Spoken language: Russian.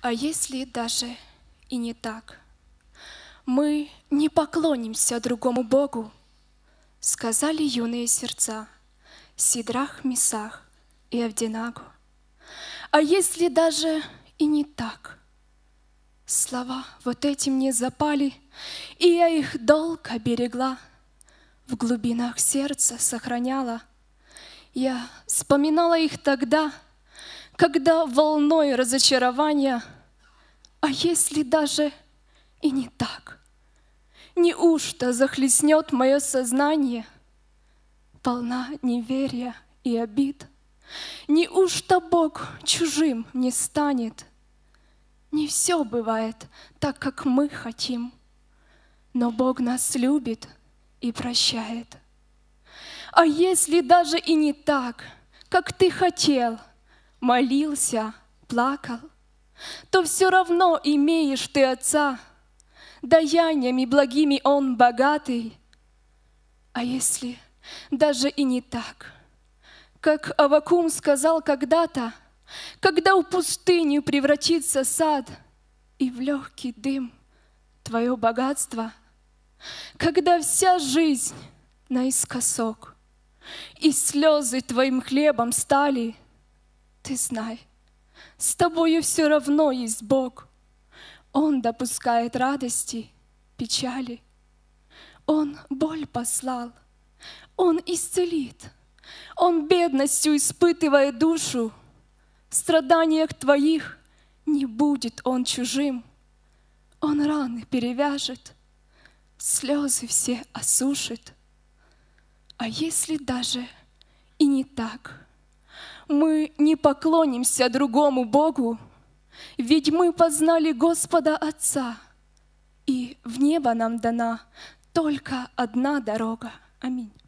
А если даже и не так? Мы не поклонимся другому Богу, сказали юные сердца, Сидрах, Месах и Авдинагу. А если даже и не так? Слова вот эти мне запали, и я их долго берегла, в глубинах сердца сохраняла. Я вспоминала их тогда — когда волной разочарования, а если даже и не так? Неужто захлестнет мое сознание полна неверия и обид? Неужто Бог чужим не станет? Не все бывает так, как мы хотим, но Бог нас любит и прощает. А если даже и не так, как ты хотел — молился, плакал, то все равно имеешь ты отца, даяниями благими он богатый. А если даже и не так, как Авакум сказал когда-то, когда у пустыню превратится сад и в легкий дым твое богатство, когда вся жизнь наискосок и слезы твоим хлебом стали — ты знай, с тобою все равно есть Бог. Он допускает радости, печали. Он боль послал, Он исцелит. Он бедностью испытывает душу. В страданиях твоих не будет Он чужим. Он раны перевяжет, слезы все осушит. А если даже и не так — мы не поклонимся другому Богу, ведь мы познали Господа Отца, и в небо нам дана только одна дорога. Аминь.